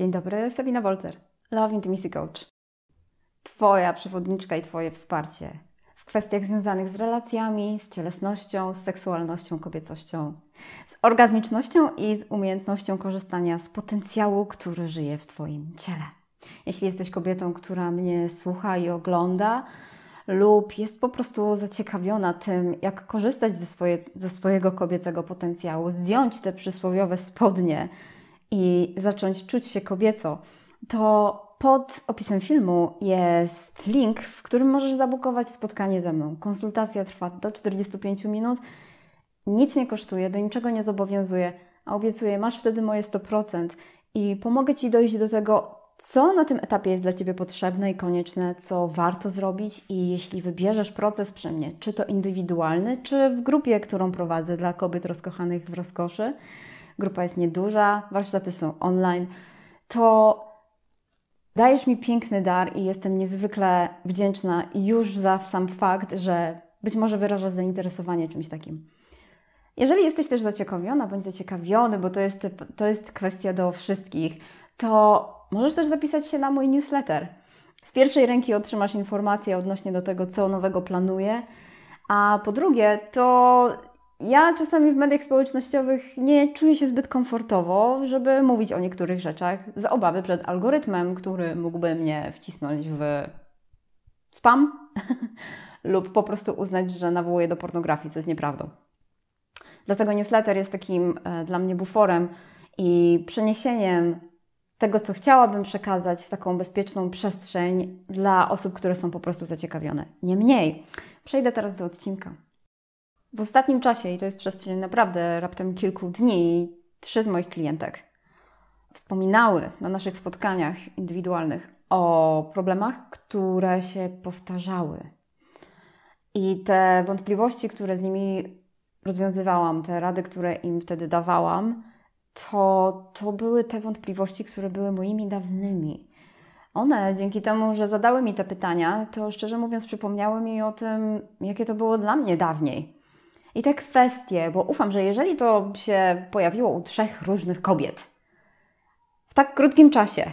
Dzień dobry, Sabina Wolter, Love Intimacy Coach. Twoja przewodniczka i Twoje wsparcie w kwestiach związanych z relacjami, z cielesnością, z seksualnością, kobiecością, z orgazmicznością i z umiejętnością korzystania z potencjału, który żyje w Twoim ciele. Jeśli jesteś kobietą, która mnie słucha i ogląda, lub jest po prostu zaciekawiona tym, jak korzystać ze, swoje, ze swojego kobiecego potencjału, zdjąć te przysłowiowe spodnie i zacząć czuć się kobieco, to pod opisem filmu jest link, w którym możesz zabukować spotkanie ze mną. Konsultacja trwa do 45 minut, nic nie kosztuje, do niczego nie zobowiązuje, a obiecuję, masz wtedy moje 100% i pomogę Ci dojść do tego, co na tym etapie jest dla Ciebie potrzebne i konieczne, co warto zrobić i jeśli wybierzesz proces przy mnie, czy to indywidualny, czy w grupie, którą prowadzę dla kobiet rozkochanych w rozkoszy, grupa jest nieduża, warsztaty są online, to dajesz mi piękny dar i jestem niezwykle wdzięczna już za sam fakt, że być może wyrażasz zainteresowanie czymś takim. Jeżeli jesteś też zaciekawiona bądź zaciekawiony, bo to jest, to jest kwestia do wszystkich, to możesz też zapisać się na mój newsletter. Z pierwszej ręki otrzymasz informacje odnośnie do tego, co nowego planuję, a po drugie, to ja czasami w mediach społecznościowych nie czuję się zbyt komfortowo, żeby mówić o niektórych rzeczach z obawy przed algorytmem, który mógłby mnie wcisnąć w spam lub po prostu uznać, że nawołuję do pornografii, co jest nieprawdą. Dlatego newsletter jest takim e, dla mnie buforem i przeniesieniem tego, co chciałabym przekazać w taką bezpieczną przestrzeń dla osób, które są po prostu zaciekawione. Niemniej, przejdę teraz do odcinka. W ostatnim czasie, i to jest przestrzeń naprawdę raptem kilku dni, trzy z moich klientek wspominały na naszych spotkaniach indywidualnych o problemach, które się powtarzały. I te wątpliwości, które z nimi rozwiązywałam, te rady, które im wtedy dawałam, to, to były te wątpliwości, które były moimi dawnymi. One dzięki temu, że zadały mi te pytania, to szczerze mówiąc przypomniały mi o tym, jakie to było dla mnie dawniej i te kwestie, bo ufam, że jeżeli to się pojawiło u trzech różnych kobiet w tak krótkim czasie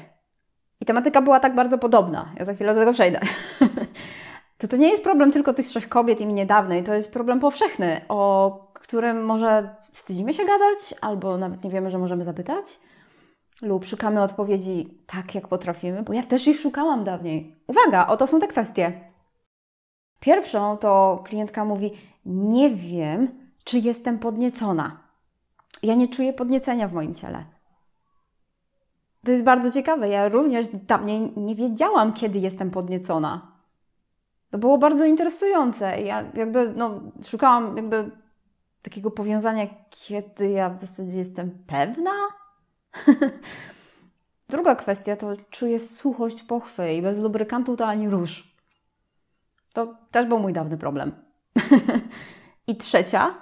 i tematyka była tak bardzo podobna, ja za chwilę do tego przejdę, to to nie jest problem tylko tych trzech kobiet i mi niedawnej, to jest problem powszechny, o którym może wstydzimy się gadać, albo nawet nie wiemy, że możemy zapytać, lub szukamy odpowiedzi tak, jak potrafimy, bo ja też ich szukałam dawniej. Uwaga, oto są te kwestie. Pierwszą to klientka mówi: nie wiem, czy jestem podniecona. Ja nie czuję podniecenia w moim ciele. To jest bardzo ciekawe. Ja również dawniej nie wiedziałam, kiedy jestem podniecona. To było bardzo interesujące. Ja jakby no, szukałam jakby takiego powiązania, kiedy ja w zasadzie jestem pewna. Druga kwestia to czuję suchość pochwy i bez lubrykantu to ani róż. To też był mój dawny problem. I trzecia.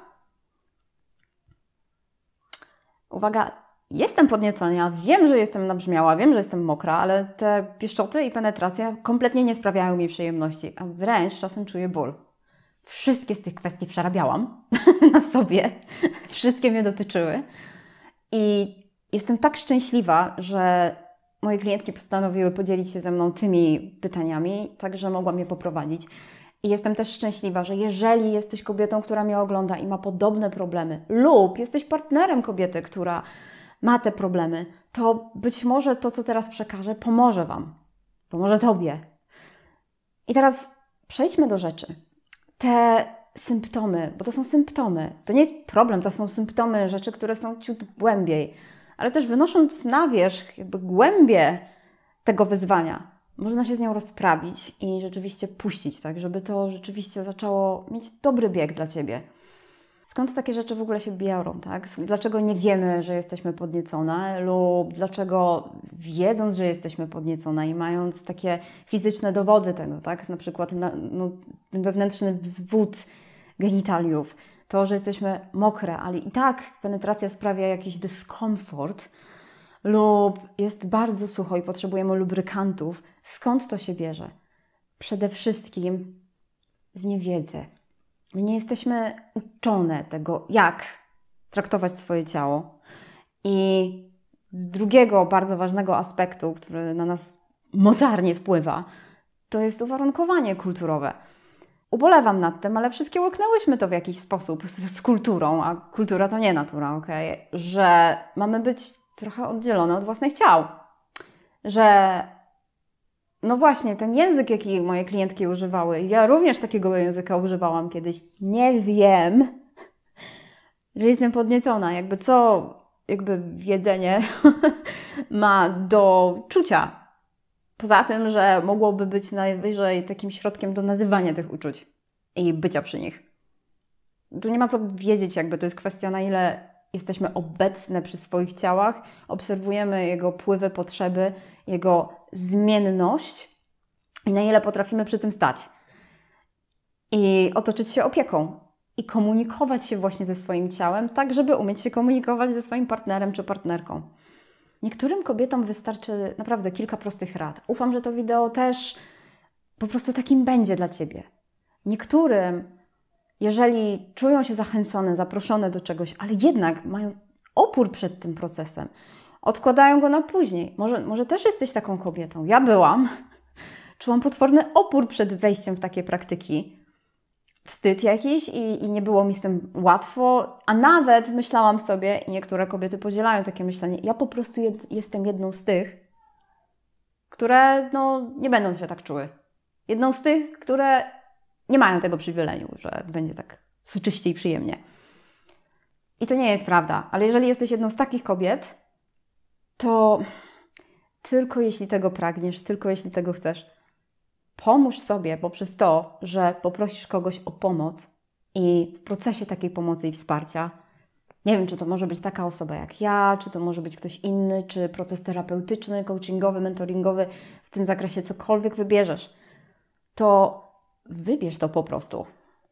Uwaga, jestem podniecona, wiem, że jestem nabrzmiała, wiem, że jestem mokra, ale te pieszczoty i penetracja kompletnie nie sprawiają mi przyjemności, a wręcz czasem czuję ból. Wszystkie z tych kwestii przerabiałam na sobie, wszystkie mnie dotyczyły. I jestem tak szczęśliwa, że moje klientki postanowiły podzielić się ze mną tymi pytaniami, tak że mogłam je poprowadzić. I jestem też szczęśliwa, że jeżeli jesteś kobietą, która mnie ogląda i ma podobne problemy, lub jesteś partnerem kobiety, która ma te problemy, to być może to, co teraz przekażę, pomoże Wam, pomoże Tobie. I teraz przejdźmy do rzeczy. Te symptomy, bo to są symptomy, to nie jest problem, to są symptomy rzeczy, które są ciut głębiej, ale też wynosząc na wierzch, jakby głębie tego wyzwania, można się z nią rozprawić i rzeczywiście puścić, tak, żeby to rzeczywiście zaczęło mieć dobry bieg dla ciebie. Skąd takie rzeczy w ogóle się biorą, tak? Dlaczego nie wiemy, że jesteśmy podniecone, lub dlaczego wiedząc, że jesteśmy podniecone i mając takie fizyczne dowody tego, tak? Na przykład na, no, ten wewnętrzny wzwód genitaliów, to, że jesteśmy mokre, ale i tak penetracja sprawia jakiś dyskomfort, lub jest bardzo sucho i potrzebujemy lubrykantów, Skąd to się bierze? Przede wszystkim z niewiedzy. My nie jesteśmy uczone tego, jak traktować swoje ciało. I z drugiego bardzo ważnego aspektu, który na nas mocarnie wpływa, to jest uwarunkowanie kulturowe. Ubolewam nad tym, ale wszystkie łyknęłyśmy to w jakiś sposób z, z kulturą, a kultura to nie natura, okay? że mamy być trochę oddzielone od własnych ciał, że no właśnie, ten język, jaki moje klientki używały, ja również takiego języka używałam kiedyś. Nie wiem, że jestem podniecona. Jakby co, jakby jedzenie ma do czucia. Poza tym, że mogłoby być najwyżej takim środkiem do nazywania tych uczuć i bycia przy nich. Tu nie ma co wiedzieć, jakby to jest kwestia, na ile jesteśmy obecne przy swoich ciałach, obserwujemy jego pływy, potrzeby, jego zmienność i na ile potrafimy przy tym stać. I otoczyć się opieką i komunikować się właśnie ze swoim ciałem, tak żeby umieć się komunikować ze swoim partnerem czy partnerką. Niektórym kobietom wystarczy naprawdę kilka prostych rad. Ufam, że to wideo też po prostu takim będzie dla ciebie. Niektórym jeżeli czują się zachęcone, zaproszone do czegoś, ale jednak mają opór przed tym procesem, odkładają go na później. Może, może też jesteś taką kobietą. Ja byłam. Czułam potworny opór przed wejściem w takie praktyki. Wstyd jakiś i, i nie było mi z tym łatwo, a nawet myślałam sobie, i niektóre kobiety podzielają takie myślenie, ja po prostu jed, jestem jedną z tych, które no, nie będą się tak czuły. Jedną z tych, które nie mają tego przywileju, że będzie tak soczyście i przyjemnie. I to nie jest prawda, ale jeżeli jesteś jedną z takich kobiet, to tylko jeśli tego pragniesz, tylko jeśli tego chcesz, pomóż sobie poprzez to, że poprosisz kogoś o pomoc i w procesie takiej pomocy i wsparcia. Nie wiem, czy to może być taka osoba jak ja, czy to może być ktoś inny, czy proces terapeutyczny, coachingowy, mentoringowy, w tym zakresie cokolwiek wybierzesz, to wybierz to po prostu.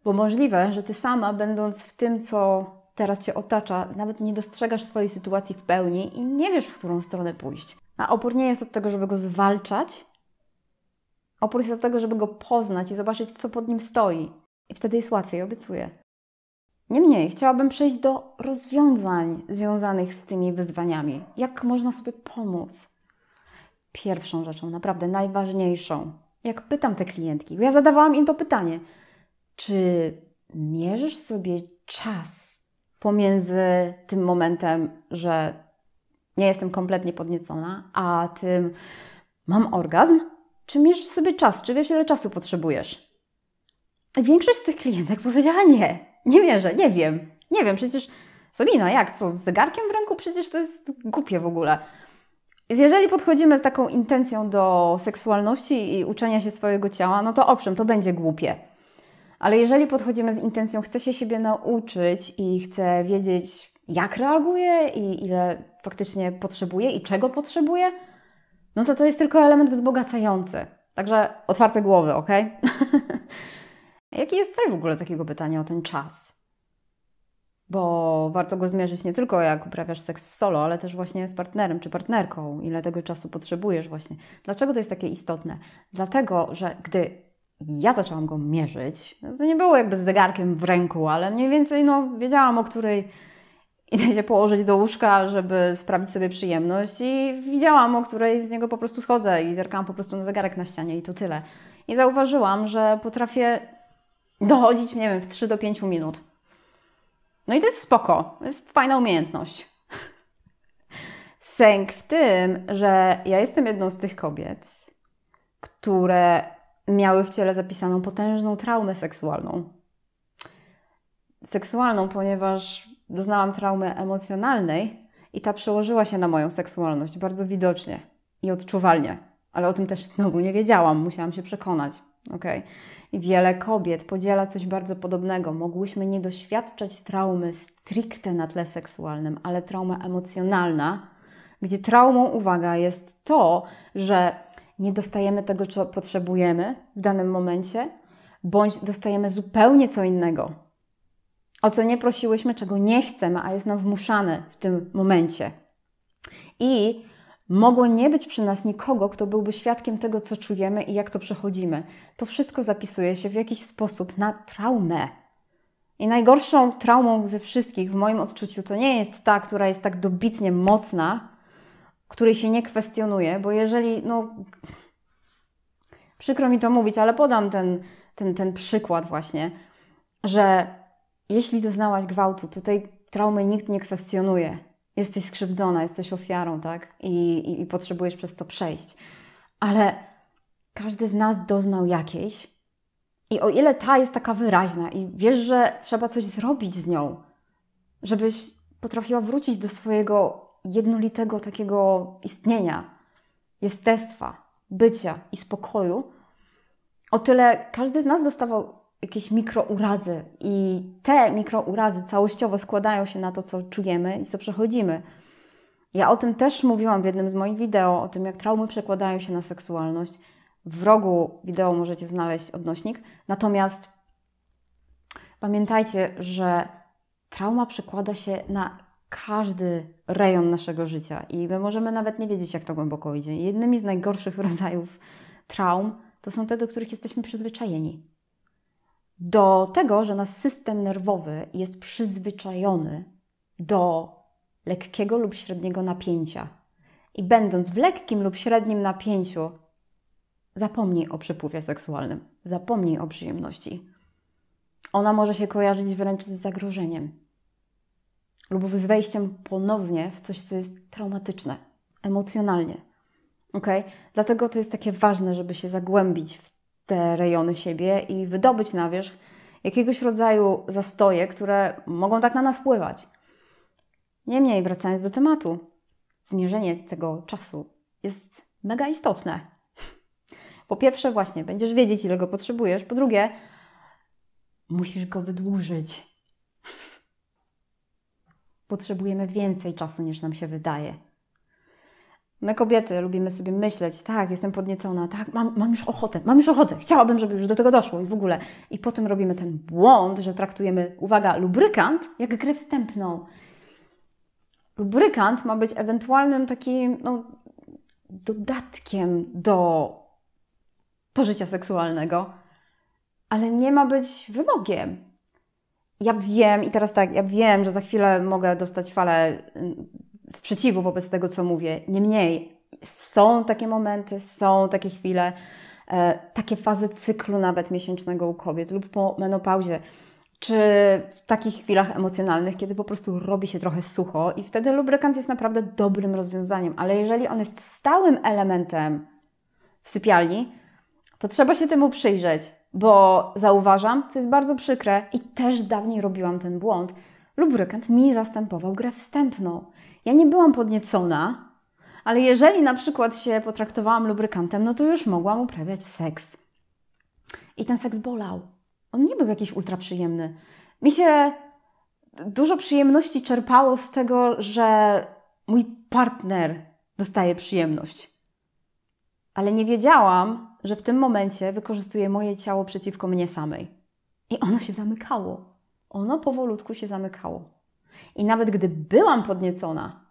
Bo możliwe, że ty sama, będąc w tym, co teraz cię otacza, nawet nie dostrzegasz swojej sytuacji w pełni i nie wiesz, w którą stronę pójść. A opór nie jest od tego, żeby go zwalczać, opór jest od tego, żeby go poznać i zobaczyć, co pod nim stoi. I wtedy jest łatwiej, obiecuję. Niemniej chciałabym przejść do rozwiązań związanych z tymi wyzwaniami. Jak można sobie pomóc? Pierwszą rzeczą, naprawdę najważniejszą, jak pytam te klientki, bo ja zadawałam im to pytanie, czy mierzysz sobie czas pomiędzy tym momentem, że nie jestem kompletnie podniecona, a tym mam orgazm? Czy mierzysz sobie czas? Czy wiesz, ile czasu potrzebujesz? Większość z tych klientek powiedziała nie. Nie mierzę, nie wiem. Nie wiem, przecież Sabina, jak co, z zegarkiem w ręku? Przecież to jest głupie w ogóle. Więc jeżeli podchodzimy z taką intencją do seksualności i uczenia się swojego ciała, no to owszem, to będzie głupie. Ale jeżeli podchodzimy z intencją, chcę się siebie nauczyć i chcę wiedzieć, jak reaguję i ile faktycznie potrzebuję i czego potrzebuję, no to to jest tylko element wzbogacający. Także otwarte głowy, ok? Jaki jest cel w ogóle takiego pytania o ten czas? bo warto go zmierzyć nie tylko jak uprawiasz seks solo, ale też właśnie z partnerem czy partnerką, ile tego czasu potrzebujesz właśnie. Dlaczego to jest takie istotne? Dlatego, że gdy ja zaczęłam go mierzyć, no to nie było jakby z zegarkiem w ręku, ale mniej więcej no, wiedziałam, o której idę się położyć do łóżka, żeby sprawić sobie przyjemność i widziałam, o której z niego po prostu schodzę i zerkałam po prostu na zegarek na ścianie i to tyle. I zauważyłam, że potrafię dochodzić, nie wiem, w 3 do 5 minut no i to jest spoko, to jest fajna umiejętność. Sęk w tym, że ja jestem jedną z tych kobiet, które miały w ciele zapisaną potężną traumę seksualną. Seksualną, ponieważ doznałam traumy emocjonalnej i ta przełożyła się na moją seksualność bardzo widocznie i odczuwalnie. Ale o tym też znowu nie wiedziałam, musiałam się przekonać. Okay. I wiele kobiet podziela coś bardzo podobnego. Mogłyśmy nie doświadczać traumy stricte na tle seksualnym, ale trauma emocjonalna, gdzie traumą, uwaga, jest to, że nie dostajemy tego, co potrzebujemy w danym momencie, bądź dostajemy zupełnie co innego, o co nie prosiłyśmy, czego nie chcemy, a jest nam wmuszane w tym momencie. I Mogło nie być przy nas nikogo, kto byłby świadkiem tego, co czujemy i jak to przechodzimy. To wszystko zapisuje się w jakiś sposób na traumę. I najgorszą traumą ze wszystkich, w moim odczuciu, to nie jest ta, która jest tak dobitnie mocna, której się nie kwestionuje, bo jeżeli, no, przykro mi to mówić, ale podam ten, ten, ten przykład właśnie, że jeśli doznałaś gwałtu, tutaj traumy nikt nie kwestionuje jesteś skrzywdzona, jesteś ofiarą, tak? I, i, i potrzebujesz przez to przejść. Ale każdy z nas doznał jakiejś. I o ile ta jest taka wyraźna i wiesz, że trzeba coś zrobić z nią, żebyś potrafiła wrócić do swojego jednolitego takiego istnienia, jestestwa, bycia i spokoju, o tyle każdy z nas dostawał jakieś mikrourazy i te mikrourazy całościowo składają się na to, co czujemy i co przechodzimy. Ja o tym też mówiłam w jednym z moich wideo, o tym, jak traumy przekładają się na seksualność. W rogu wideo możecie znaleźć odnośnik. Natomiast pamiętajcie, że trauma przekłada się na każdy rejon naszego życia i my możemy nawet nie wiedzieć, jak to głęboko idzie. Jednymi z najgorszych rodzajów traum to są te, do których jesteśmy przyzwyczajeni do tego, że nasz system nerwowy jest przyzwyczajony do lekkiego lub średniego napięcia. I będąc w lekkim lub średnim napięciu, zapomnij o przepływie seksualnym, zapomnij o przyjemności. Ona może się kojarzyć wręcz z zagrożeniem lub z wejściem ponownie w coś, co jest traumatyczne emocjonalnie. Okay? Dlatego to jest takie ważne, żeby się zagłębić w te rejony siebie i wydobyć na wierzch jakiegoś rodzaju zastoje, które mogą tak na nas wpływać. Niemniej, wracając do tematu, zmierzenie tego czasu jest mega istotne. Po pierwsze, właśnie będziesz wiedzieć, ile go potrzebujesz. Po drugie, musisz go wydłużyć. Potrzebujemy więcej czasu niż nam się wydaje. My kobiety lubimy sobie myśleć, tak, jestem podniecona, tak, mam, mam już ochotę, mam już ochotę, chciałabym, żeby już do tego doszło i w ogóle. I potem robimy ten błąd, że traktujemy, uwaga, lubrykant jak grę wstępną. Lubrykant ma być ewentualnym takim, no, dodatkiem do pożycia seksualnego, ale nie ma być wymogiem. Ja wiem, i teraz tak, ja wiem, że za chwilę mogę dostać falę sprzeciwu wobec tego, co mówię. Niemniej są takie momenty, są takie chwile, e, takie fazy cyklu nawet miesięcznego u kobiet lub po menopauzie, czy w takich chwilach emocjonalnych, kiedy po prostu robi się trochę sucho i wtedy lubrykant jest naprawdę dobrym rozwiązaniem, ale jeżeli on jest stałym elementem w sypialni, to trzeba się temu przyjrzeć, bo zauważam, co jest bardzo przykre i też dawniej robiłam ten błąd, Lubrykant mi zastępował grę wstępną. Ja nie byłam podniecona, ale jeżeli na przykład się potraktowałam lubrykantem, no to już mogłam uprawiać seks. I ten seks bolał. On nie był jakiś ultra przyjemny. Mi się dużo przyjemności czerpało z tego, że mój partner dostaje przyjemność. Ale nie wiedziałam, że w tym momencie wykorzystuje moje ciało przeciwko mnie samej. I ono się zamykało ono powolutku się zamykało. I nawet gdy byłam podniecona,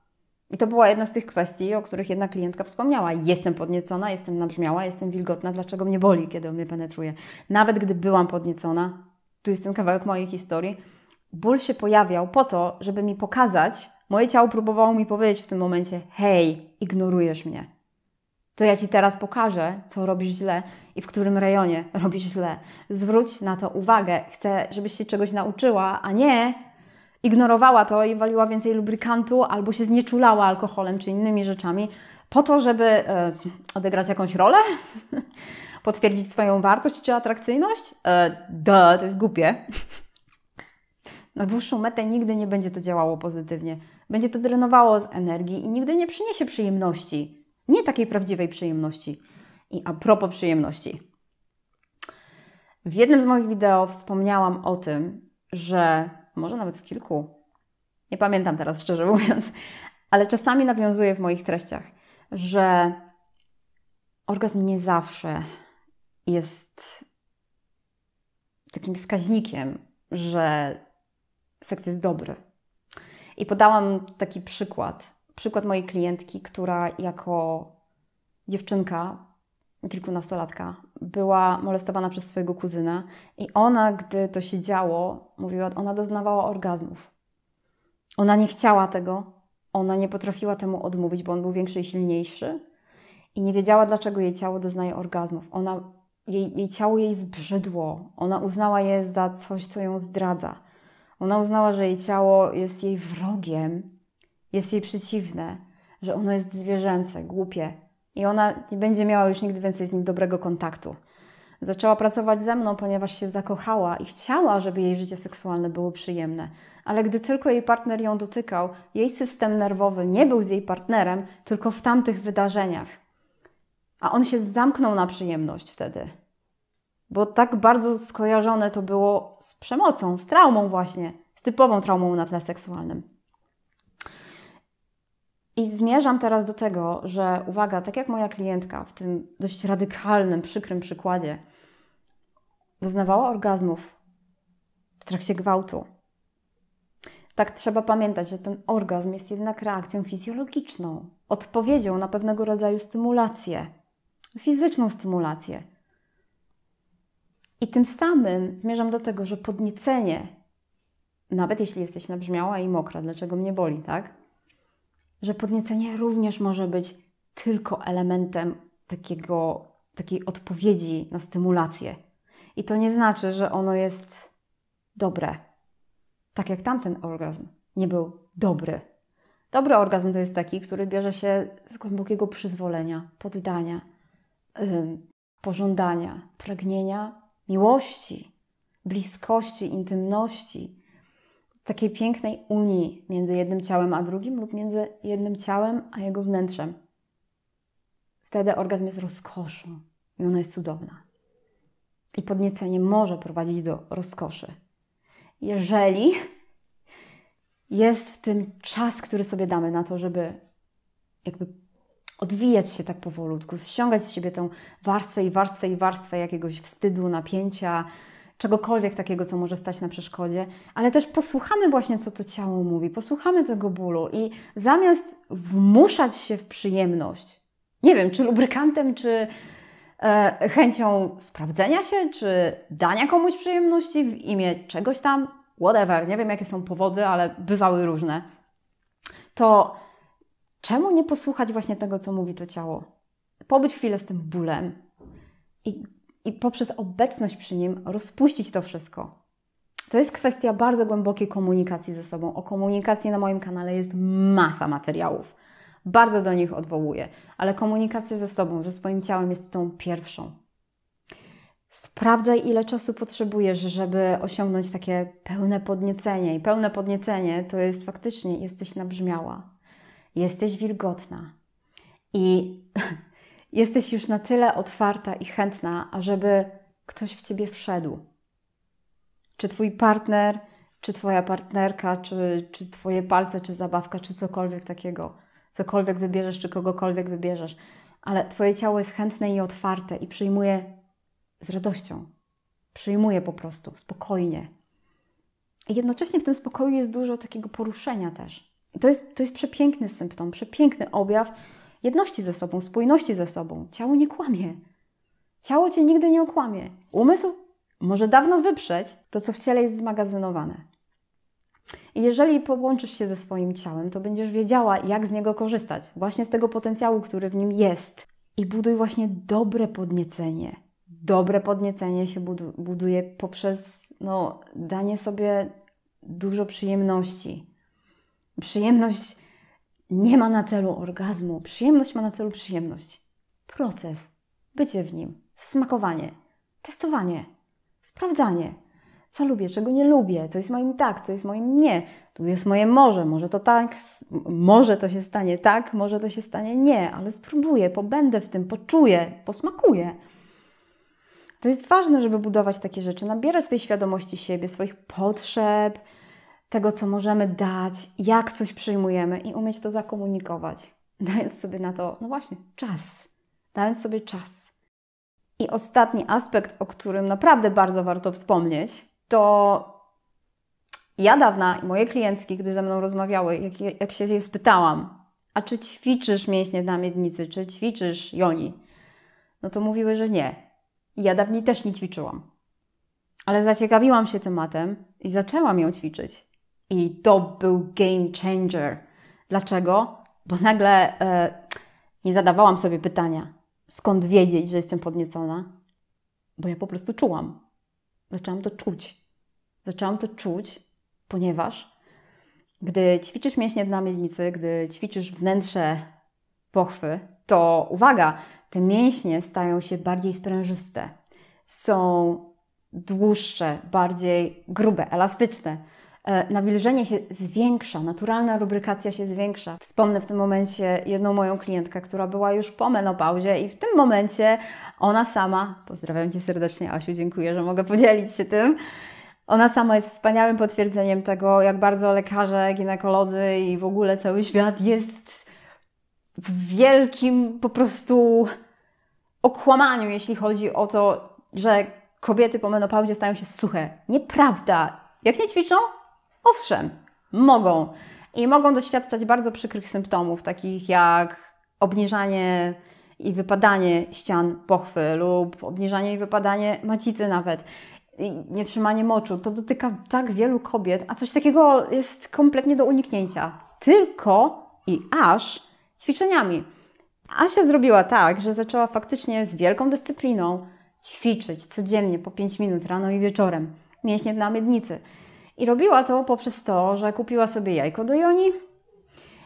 i to była jedna z tych kwestii, o których jedna klientka wspomniała. Jestem podniecona, jestem nabrzmiała, jestem wilgotna, dlaczego mnie boli, kiedy on mnie penetruje? Nawet gdy byłam podniecona, tu jest ten kawałek mojej historii, ból się pojawiał po to, żeby mi pokazać, moje ciało próbowało mi powiedzieć w tym momencie: hej, ignorujesz mnie to ja Ci teraz pokażę, co robisz źle i w którym rejonie robisz źle. Zwróć na to uwagę. Chcę, żebyś się czegoś nauczyła, a nie ignorowała to i waliła więcej lubrykantu albo się znieczulała alkoholem czy innymi rzeczami po to, żeby e, odegrać jakąś rolę, potwierdzić swoją wartość czy atrakcyjność. E, da, to jest głupie. Na dłuższą metę nigdy nie będzie to działało pozytywnie. Będzie to drenowało z energii i nigdy nie przyniesie przyjemności. Nie takiej prawdziwej przyjemności. I a propos przyjemności. W jednym z moich wideo wspomniałam o tym, że może nawet w kilku, nie pamiętam teraz szczerze mówiąc, ale czasami nawiązuję w moich treściach, że orgazm nie zawsze jest takim wskaźnikiem, że seks jest dobry. I podałam taki przykład przykład mojej klientki, która jako dziewczynka, kilkunastolatka, była molestowana przez swojego kuzyna i ona, gdy to się działo, mówiła, ona doznawała orgazmów. Ona nie chciała tego, ona nie potrafiła temu odmówić, bo on był większy i silniejszy i nie wiedziała, dlaczego jej ciało doznaje orgazmów. Ona, jej, jej ciało jej zbrzydło, ona uznała je za coś, co ją zdradza. Ona uznała, że jej ciało jest jej wrogiem jest jej przeciwne, że ono jest zwierzęce, głupie i ona nie będzie miała już nigdy więcej z nim dobrego kontaktu. Zaczęła pracować ze mną, ponieważ się zakochała i chciała, żeby jej życie seksualne było przyjemne. Ale gdy tylko jej partner ją dotykał, jej system nerwowy nie był z jej partnerem, tylko w tamtych wydarzeniach. A on się zamknął na przyjemność wtedy. Bo tak bardzo skojarzone to było z przemocą, z traumą, właśnie, z typową traumą na tle seksualnym. I zmierzam teraz do tego, że uwaga, tak jak moja klientka w tym dość radykalnym, przykrym przykładzie doznawała orgazmów w trakcie gwałtu. Tak trzeba pamiętać, że ten orgazm jest jednak reakcją fizjologiczną, odpowiedzią na pewnego rodzaju stymulację, fizyczną stymulację. I tym samym zmierzam do tego, że podniecenie, nawet jeśli jesteś nabrzmiała i mokra, dlaczego mnie boli, tak? że podniecenie również może być tylko elementem takiego, takiej odpowiedzi na stymulację. I to nie znaczy, że ono jest dobre. Tak jak tamten orgazm nie był dobry. Dobry orgazm to jest taki, który bierze się z głębokiego przyzwolenia, poddania, yy, pożądania, pragnienia, miłości, bliskości, intymności, takiej pięknej unii między jednym ciałem a drugim lub między jednym ciałem a jego wnętrzem. Wtedy orgazm jest rozkoszą i ona jest cudowna. I podniecenie może prowadzić do rozkoszy. Jeżeli jest w tym czas, który sobie damy na to, żeby jakby odwijać się tak powolutku, ściągać z siebie tę warstwę i warstwę i warstwę jakiegoś wstydu, napięcia, czegokolwiek takiego, co może stać na przeszkodzie, ale też posłuchamy właśnie, co to ciało mówi, posłuchamy tego bólu i zamiast wmuszać się w przyjemność, nie wiem, czy lubrykantem, czy e, chęcią sprawdzenia się, czy dania komuś przyjemności w imię czegoś tam, whatever, nie wiem jakie są powody, ale bywały różne, to czemu nie posłuchać właśnie tego, co mówi to ciało? Pobyć chwilę z tym bólem i i poprzez obecność przy nim rozpuścić to wszystko. To jest kwestia bardzo głębokiej komunikacji ze sobą. O komunikacji na moim kanale jest masa materiałów. Bardzo do nich odwołuję, ale komunikacja ze sobą, ze swoim ciałem jest tą pierwszą. Sprawdzaj, ile czasu potrzebujesz, żeby osiągnąć takie pełne podniecenie. I pełne podniecenie to jest faktycznie jesteś nabrzmiała, jesteś wilgotna. I jesteś już na tyle otwarta i chętna, ażeby ktoś w ciebie wszedł. Czy twój partner, czy twoja partnerka, czy, czy twoje palce, czy zabawka, czy cokolwiek takiego. Cokolwiek wybierzesz, czy kogokolwiek wybierzesz. Ale twoje ciało jest chętne i otwarte i przyjmuje z radością. Przyjmuje po prostu, spokojnie. I jednocześnie w tym spokoju jest dużo takiego poruszenia też. I to jest, to jest przepiękny symptom, przepiękny objaw, jedności ze sobą, spójności ze sobą. Ciało nie kłamie. Ciało cię nigdy nie okłamie. Umysł może dawno wyprzeć to, co w ciele jest zmagazynowane. I jeżeli połączysz się ze swoim ciałem, to będziesz wiedziała, jak z niego korzystać, właśnie z tego potencjału, który w nim jest. I buduj właśnie dobre podniecenie. Dobre podniecenie się buduje poprzez no, danie sobie dużo przyjemności. Przyjemność nie ma na celu orgazmu. Przyjemność ma na celu przyjemność. Proces, bycie w nim, smakowanie, testowanie, sprawdzanie. Co lubię, czego nie lubię, co jest moim tak, co jest moim nie. Tu jest moje może, może to tak, może to się stanie tak, może to się stanie nie, ale spróbuję, pobędę w tym, poczuję, posmakuję. To jest ważne, żeby budować takie rzeczy, nabierać tej świadomości siebie, swoich potrzeb, tego, co możemy dać, jak coś przyjmujemy i umieć to zakomunikować, dając sobie na to, no właśnie, czas. Dając sobie czas. I ostatni aspekt, o którym naprawdę bardzo warto wspomnieć, to ja dawna i moje klientki, gdy ze mną rozmawiały, jak, jak się je spytałam, a czy ćwiczysz mięśnie na miednicy, czy ćwiczysz joni? No to mówiły, że nie. ja dawniej też nie ćwiczyłam. Ale zaciekawiłam się tematem i zaczęłam ją ćwiczyć. I to był game changer. Dlaczego? Bo nagle e, nie zadawałam sobie pytania, skąd wiedzieć, że jestem podniecona, bo ja po prostu czułam. Zaczęłam to czuć. Zaczęłam to czuć, ponieważ gdy ćwiczysz mięśnie dna miednicy, gdy ćwiczysz wnętrze pochwy, to uwaga, te mięśnie stają się bardziej sprężyste, są dłuższe, bardziej grube, elastyczne. E, nawilżenie się zwiększa, naturalna rubrykacja się zwiększa. Wspomnę w tym momencie jedną moją klientkę, która była już po menopauzie i w tym momencie ona sama, pozdrawiam Cię serdecznie Asiu, dziękuję, że mogę podzielić się tym, ona sama jest wspaniałym potwierdzeniem tego, jak bardzo lekarze, ginekolodzy i w ogóle cały świat jest w wielkim po prostu okłamaniu, jeśli chodzi o to, że kobiety po menopauzie stają się suche. Nieprawda. Jak nie ćwiczą, Owszem, mogą. I mogą doświadczać bardzo przykrych symptomów, takich jak obniżanie i wypadanie ścian pochwy lub obniżanie i wypadanie macicy nawet. I nietrzymanie moczu. To dotyka tak wielu kobiet, a coś takiego jest kompletnie do uniknięcia. Tylko i aż ćwiczeniami. Asia zrobiła tak, że zaczęła faktycznie z wielką dyscypliną ćwiczyć codziennie po 5 minut rano i wieczorem mięśnie na miednicy. I robiła to poprzez to, że kupiła sobie jajko do joni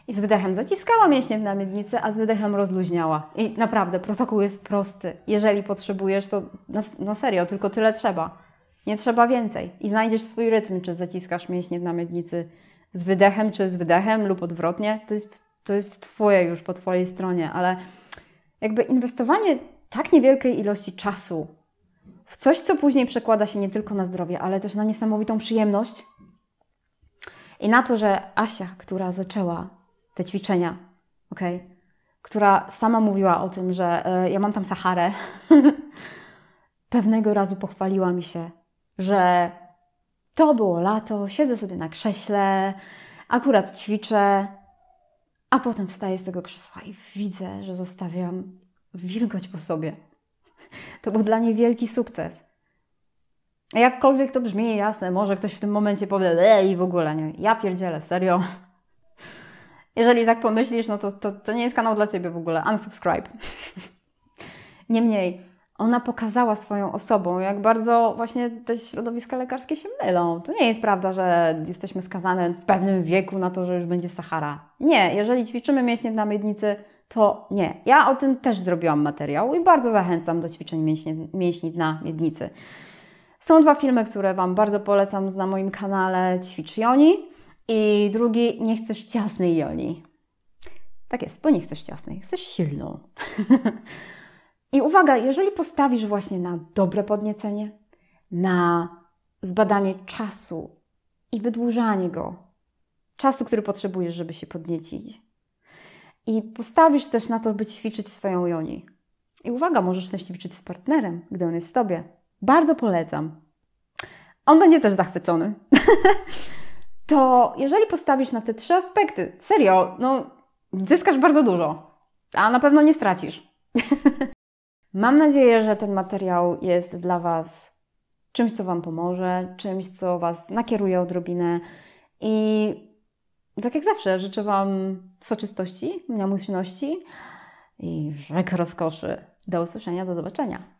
i z wydechem zaciskała mięśnie na miednicy, a z wydechem rozluźniała. I naprawdę, protokół jest prosty. Jeżeli potrzebujesz, to na, na serio, tylko tyle trzeba. Nie trzeba więcej. I znajdziesz swój rytm, czy zaciskasz mięśnie na miednicy z wydechem, czy z wydechem, lub odwrotnie. To jest, to jest Twoje już po Twojej stronie, ale jakby inwestowanie tak niewielkiej ilości czasu w coś, co później przekłada się nie tylko na zdrowie, ale też na niesamowitą przyjemność i na to, że Asia, która zaczęła te ćwiczenia, okay, która sama mówiła o tym, że y, ja mam tam Saharę, pewnego razu pochwaliła mi się, że to było lato, siedzę sobie na krześle, akurat ćwiczę, a potem wstaję z tego krzesła i widzę, że zostawiam wilgoć po sobie. To był dla niej wielki sukces. A jakkolwiek to brzmi, jasne, może ktoś w tym momencie powie i w ogóle nie. Ja pierdzielę, serio. Jeżeli tak pomyślisz, no to, to, to nie jest kanał dla Ciebie w ogóle. Unsubscribe. Niemniej, ona pokazała swoją osobą, jak bardzo właśnie te środowiska lekarskie się mylą. To nie jest prawda, że jesteśmy skazane w pewnym wieku na to, że już będzie Sahara. Nie, jeżeli ćwiczymy mięśnie na miednicy to nie. Ja o tym też zrobiłam materiał i bardzo zachęcam do ćwiczeń mięśni, mięśni na miednicy. Są dwa filmy, które Wam bardzo polecam na moim kanale Ćwicz Joni i drugi Nie chcesz ciasnej Joni. Tak jest, bo nie chcesz ciasnej, chcesz silną. I uwaga, jeżeli postawisz właśnie na dobre podniecenie, na zbadanie czasu i wydłużanie go, czasu, który potrzebujesz, żeby się podniecić, i postawisz też na to, by ćwiczyć swoją joni. I uwaga, możesz też ćwiczyć z partnerem, gdy on jest w tobie. Bardzo polecam. On będzie też zachwycony. to jeżeli postawisz na te trzy aspekty, serio, no zyskasz bardzo dużo, a na pewno nie stracisz. Mam nadzieję, że ten materiał jest dla Was czymś, co Wam pomoże, czymś, co Was nakieruje odrobinę i tak jak zawsze, życzę Wam soczystości, namuśności i rzek rozkoszy. Do usłyszenia, do zobaczenia.